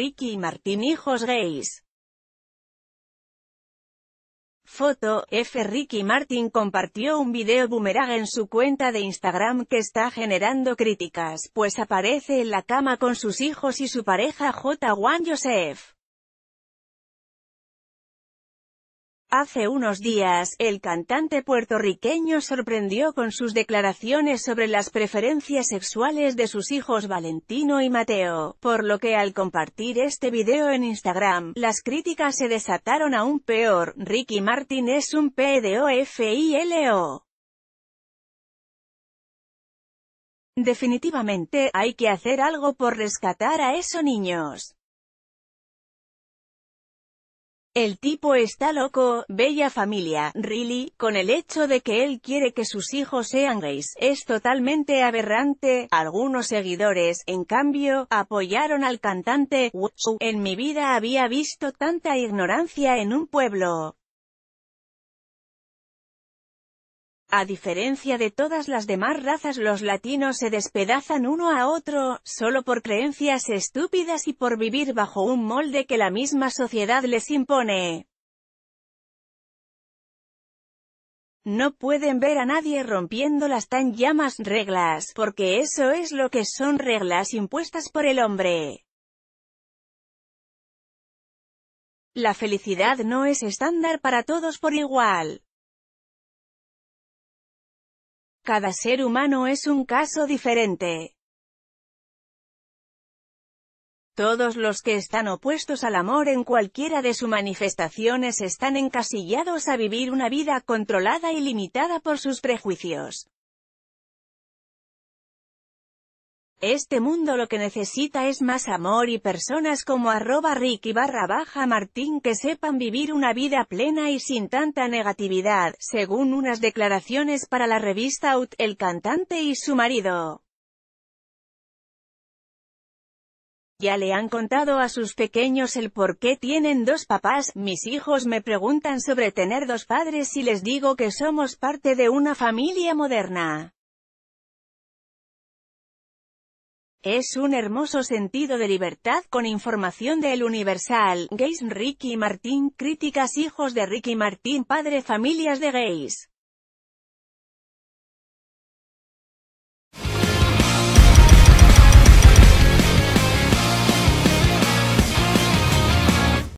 Ricky y Martín hijos gays. Foto, F. Ricky Martin compartió un video boomerang en su cuenta de Instagram que está generando críticas, pues aparece en la cama con sus hijos y su pareja J. Juan Joseph. Hace unos días, el cantante puertorriqueño sorprendió con sus declaraciones sobre las preferencias sexuales de sus hijos Valentino y Mateo, por lo que al compartir este video en Instagram, las críticas se desataron aún peor, Ricky Martin es un PDOFILO. Definitivamente, hay que hacer algo por rescatar a esos niños. El tipo está loco, bella familia, really, con el hecho de que él quiere que sus hijos sean gays, es totalmente aberrante. Algunos seguidores, en cambio, apoyaron al cantante, en mi vida había visto tanta ignorancia en un pueblo. A diferencia de todas las demás razas los latinos se despedazan uno a otro, solo por creencias estúpidas y por vivir bajo un molde que la misma sociedad les impone. No pueden ver a nadie rompiendo las tan llamas reglas, porque eso es lo que son reglas impuestas por el hombre. La felicidad no es estándar para todos por igual. Cada ser humano es un caso diferente. Todos los que están opuestos al amor en cualquiera de sus manifestaciones están encasillados a vivir una vida controlada y limitada por sus prejuicios. Este mundo lo que necesita es más amor y personas como arroba Ricky barra baja Martín que sepan vivir una vida plena y sin tanta negatividad, según unas declaraciones para la revista Out, el cantante y su marido. Ya le han contado a sus pequeños el por qué tienen dos papás, mis hijos me preguntan sobre tener dos padres y les digo que somos parte de una familia moderna. Es un hermoso sentido de libertad con información de El Universal, Gays Ricky Martín, críticas hijos de Ricky Martín, padre familias de gays.